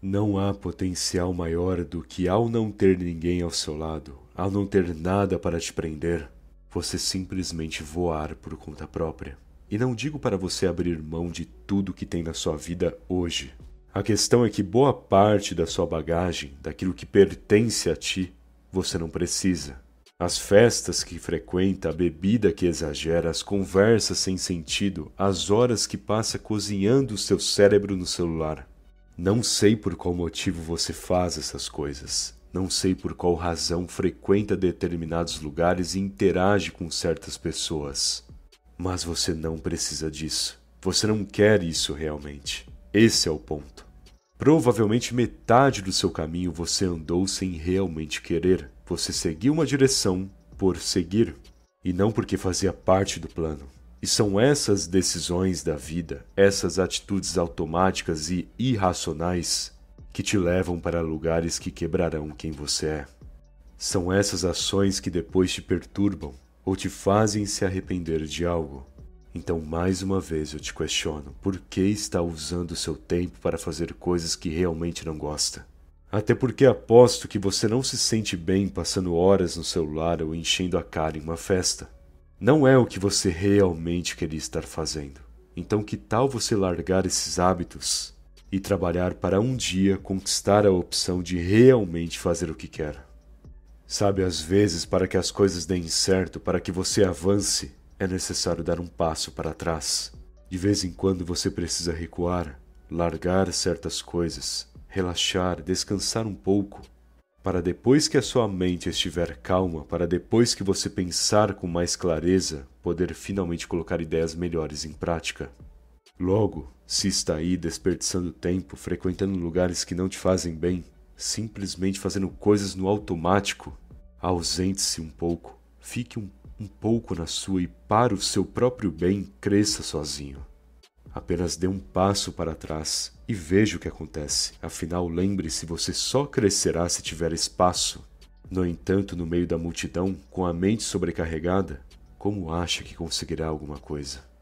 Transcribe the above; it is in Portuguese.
Não há potencial maior do que ao não ter ninguém ao seu lado, ao não ter nada para te prender, você simplesmente voar por conta própria. E não digo para você abrir mão de tudo que tem na sua vida hoje. A questão é que boa parte da sua bagagem, daquilo que pertence a ti, você não precisa. As festas que frequenta, a bebida que exagera, as conversas sem sentido, as horas que passa cozinhando o seu cérebro no celular não sei por qual motivo você faz essas coisas. Não sei por qual razão frequenta determinados lugares e interage com certas pessoas. Mas você não precisa disso. Você não quer isso realmente. Esse é o ponto. Provavelmente metade do seu caminho você andou sem realmente querer. Você seguiu uma direção por seguir e não porque fazia parte do plano. E são essas decisões da vida, essas atitudes automáticas e irracionais que te levam para lugares que quebrarão quem você é. São essas ações que depois te perturbam ou te fazem se arrepender de algo. Então, mais uma vez, eu te questiono: por que está usando seu tempo para fazer coisas que realmente não gosta? Até porque aposto que você não se sente bem passando horas no celular ou enchendo a cara em uma festa. Não é o que você realmente queria estar fazendo. Então, que tal você largar esses hábitos e trabalhar para um dia conquistar a opção de realmente fazer o que quer? Sabe, às vezes, para que as coisas deem certo, para que você avance, é necessário dar um passo para trás. De vez em quando você precisa recuar, largar certas coisas, relaxar, descansar um pouco para depois que a sua mente estiver calma, para depois que você pensar com mais clareza, poder finalmente colocar ideias melhores em prática. Logo, se está aí desperdiçando tempo, frequentando lugares que não te fazem bem, simplesmente fazendo coisas no automático, ausente-se um pouco, fique um, um pouco na sua e, para o seu próprio bem, cresça sozinho. Apenas dê um passo para trás e veja o que acontece. Afinal, lembre-se, você só crescerá se tiver espaço. No entanto, no meio da multidão, com a mente sobrecarregada, como acha que conseguirá alguma coisa?